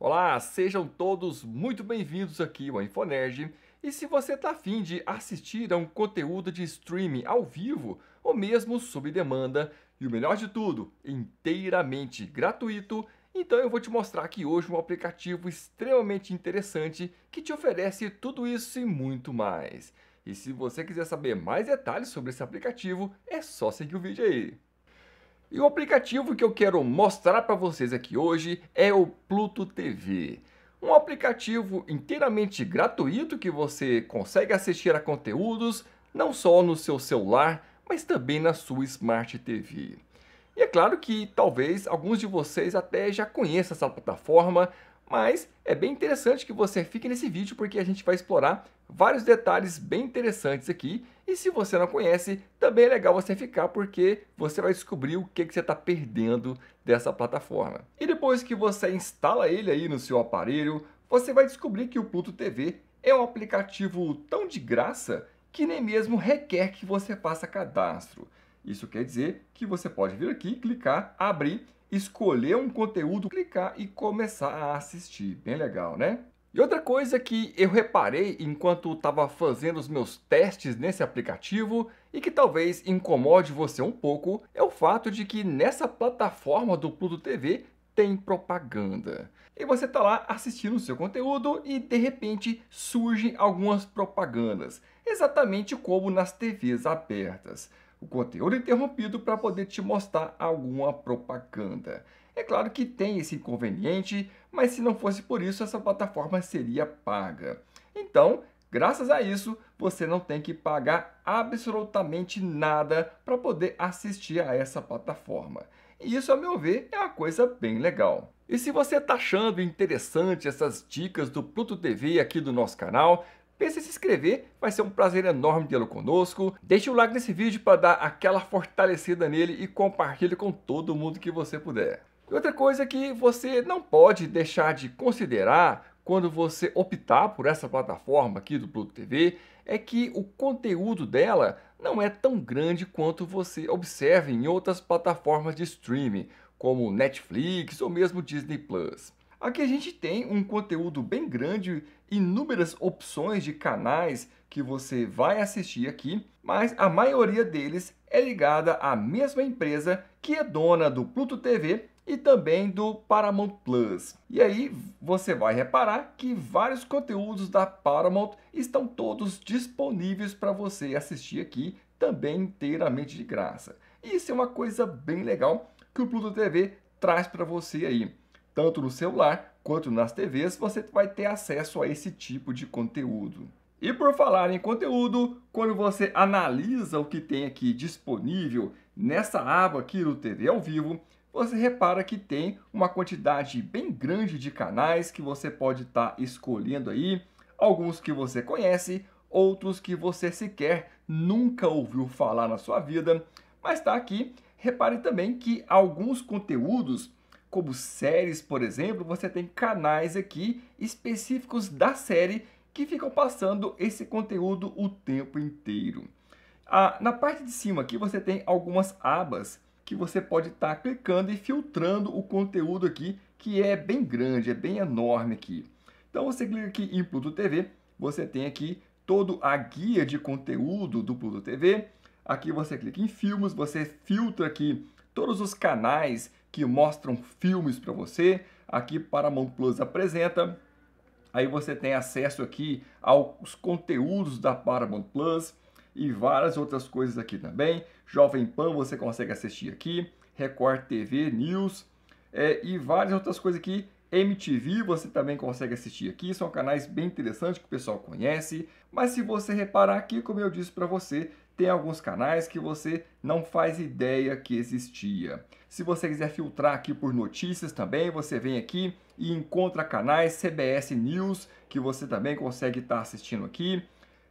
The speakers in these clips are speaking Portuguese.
Olá, sejam todos muito bem-vindos aqui ao Infonerd. E se você está afim de assistir a um conteúdo de streaming ao vivo ou mesmo sob demanda, e o melhor de tudo, inteiramente gratuito, então eu vou te mostrar aqui hoje um aplicativo extremamente interessante que te oferece tudo isso e muito mais. E se você quiser saber mais detalhes sobre esse aplicativo, é só seguir o vídeo aí. E o aplicativo que eu quero mostrar para vocês aqui hoje é o Pluto TV. Um aplicativo inteiramente gratuito que você consegue assistir a conteúdos não só no seu celular, mas também na sua Smart TV. E é claro que talvez alguns de vocês até já conheçam essa plataforma, mas é bem interessante que você fique nesse vídeo porque a gente vai explorar vários detalhes bem interessantes aqui e se você não conhece, também é legal você ficar porque você vai descobrir o que, que você está perdendo dessa plataforma. E depois que você instala ele aí no seu aparelho, você vai descobrir que o Pluto TV é um aplicativo tão de graça que nem mesmo requer que você faça cadastro. Isso quer dizer que você pode vir aqui, clicar, abrir, escolher um conteúdo, clicar e começar a assistir. Bem legal, né? E outra coisa que eu reparei enquanto estava fazendo os meus testes nesse aplicativo e que talvez incomode você um pouco é o fato de que nessa plataforma do Pluto TV tem propaganda. E você está lá assistindo o seu conteúdo e de repente surgem algumas propagandas, exatamente como nas TVs abertas. O conteúdo interrompido para poder te mostrar alguma propaganda. É claro que tem esse inconveniente, mas se não fosse por isso, essa plataforma seria paga. Então, graças a isso, você não tem que pagar absolutamente nada para poder assistir a essa plataforma. E isso, a meu ver, é uma coisa bem legal. E se você está achando interessante essas dicas do Pluto TV aqui do nosso canal, Pense em se inscrever, vai ser um prazer enorme tê-lo conosco. Deixe o um like nesse vídeo para dar aquela fortalecida nele e compartilhe com todo mundo que você puder. E outra coisa é que você não pode deixar de considerar quando você optar por essa plataforma aqui do Pluto TV é que o conteúdo dela não é tão grande quanto você observa em outras plataformas de streaming, como Netflix ou mesmo Disney Plus. Aqui a gente tem um conteúdo bem grande, inúmeras opções de canais que você vai assistir aqui, mas a maioria deles é ligada à mesma empresa que é dona do Pluto TV e também do Paramount Plus. E aí você vai reparar que vários conteúdos da Paramount estão todos disponíveis para você assistir aqui também inteiramente de graça. E isso é uma coisa bem legal que o Pluto TV traz para você aí. Tanto no celular quanto nas TVs você vai ter acesso a esse tipo de conteúdo. E por falar em conteúdo, quando você analisa o que tem aqui disponível nessa aba aqui do TV ao vivo, você repara que tem uma quantidade bem grande de canais que você pode estar tá escolhendo aí, alguns que você conhece, outros que você sequer nunca ouviu falar na sua vida, mas está aqui. Repare também que alguns conteúdos, como séries, por exemplo, você tem canais aqui específicos da série que ficam passando esse conteúdo o tempo inteiro. Ah, na parte de cima aqui você tem algumas abas que você pode estar tá clicando e filtrando o conteúdo aqui, que é bem grande, é bem enorme aqui. Então você clica aqui em Pluto TV, você tem aqui toda a guia de conteúdo do Pluto TV. Aqui você clica em filmes, você filtra aqui todos os canais que mostram filmes para você. Aqui Paramount Plus apresenta. Aí você tem acesso aqui aos conteúdos da Paramount Plus e várias outras coisas aqui também. Jovem Pan você consegue assistir aqui, Record TV News é, e várias outras coisas aqui. MTV você também consegue assistir aqui, são canais bem interessantes que o pessoal conhece, mas se você reparar aqui, como eu disse para você, tem alguns canais que você não faz ideia que existia. Se você quiser filtrar aqui por notícias também, você vem aqui e encontra canais CBS News que você também consegue estar tá assistindo aqui.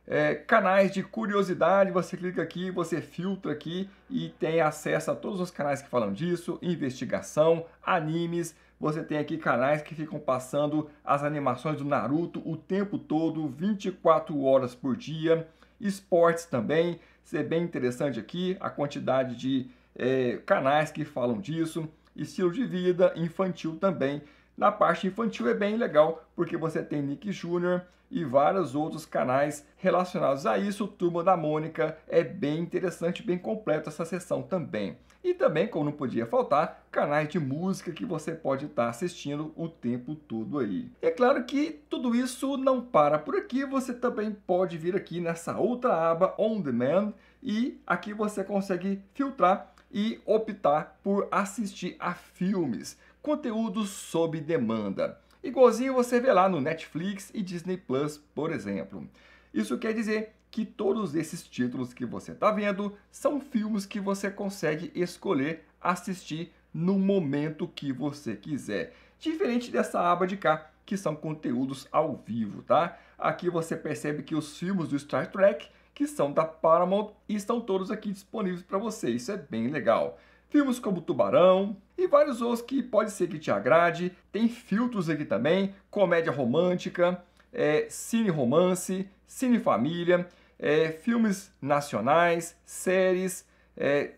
É, canais de curiosidade, você clica aqui, você filtra aqui e tem acesso a todos os canais que falam disso, investigação, animes, você tem aqui canais que ficam passando as animações do Naruto o tempo todo, 24 horas por dia, esportes também, isso é bem interessante aqui, a quantidade de é, canais que falam disso, estilo de vida infantil também, na parte infantil é bem legal, porque você tem Nick Jr. e vários outros canais relacionados a isso. Turma da Mônica é bem interessante, bem completo essa sessão também. E também, como não podia faltar, canais de música que você pode estar tá assistindo o tempo todo aí. É claro que tudo isso não para por aqui, você também pode vir aqui nessa outra aba On Demand e aqui você consegue filtrar e optar por assistir a filmes conteúdos sob demanda. Igualzinho você vê lá no Netflix e Disney Plus, por exemplo. Isso quer dizer que todos esses títulos que você está vendo são filmes que você consegue escolher assistir no momento que você quiser. Diferente dessa aba de cá, que são conteúdos ao vivo, tá? Aqui você percebe que os filmes do Star Trek, que são da Paramount, estão todos aqui disponíveis para você. Isso é bem legal filmes como Tubarão e vários outros que pode ser que te agrade. Tem filtros aqui também, comédia romântica, é, cine romance, cine família, é, filmes nacionais, séries, é,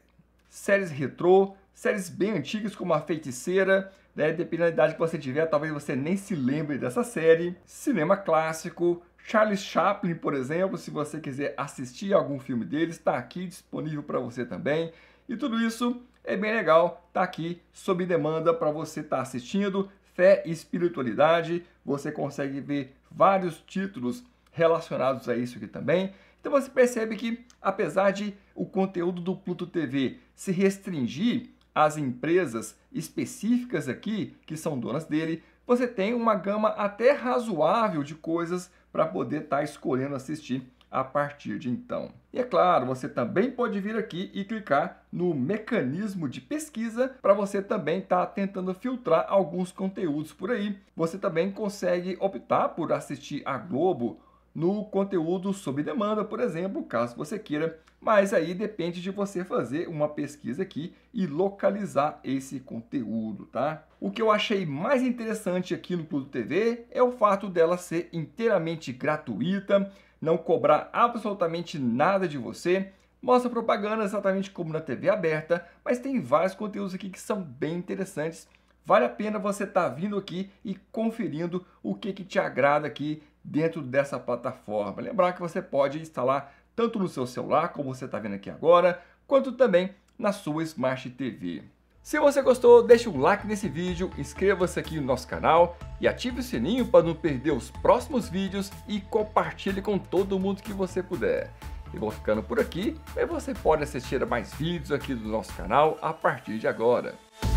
séries retrô, séries bem antigas como A Feiticeira, né? dependendo da idade que você tiver, talvez você nem se lembre dessa série, cinema clássico, Charles Chaplin, por exemplo, se você quiser assistir algum filme dele, está aqui disponível para você também. E tudo isso é bem legal, tá aqui sob demanda para você estar tá assistindo. Fé e espiritualidade, você consegue ver vários títulos relacionados a isso aqui também. Então você percebe que, apesar de o conteúdo do Pluto TV se restringir às empresas específicas aqui, que são donas dele, você tem uma gama até razoável de coisas para poder estar tá escolhendo assistir a partir de então. E é claro, você também pode vir aqui e clicar no mecanismo de pesquisa para você também estar tá tentando filtrar alguns conteúdos por aí. Você também consegue optar por assistir a Globo no conteúdo sob demanda, por exemplo, caso você queira. Mas aí depende de você fazer uma pesquisa aqui e localizar esse conteúdo, tá? O que eu achei mais interessante aqui no Pluto TV é o fato dela ser inteiramente gratuita não cobrar absolutamente nada de você. Mostra propaganda exatamente como na TV aberta, mas tem vários conteúdos aqui que são bem interessantes. Vale a pena você estar tá vindo aqui e conferindo o que, que te agrada aqui dentro dessa plataforma. Lembrar que você pode instalar tanto no seu celular, como você está vendo aqui agora, quanto também na sua Smart TV. Se você gostou, deixe um like nesse vídeo, inscreva-se aqui no nosso canal e ative o sininho para não perder os próximos vídeos e compartilhe com todo mundo que você puder. Eu vou ficando por aqui, mas você pode assistir a mais vídeos aqui do nosso canal a partir de agora.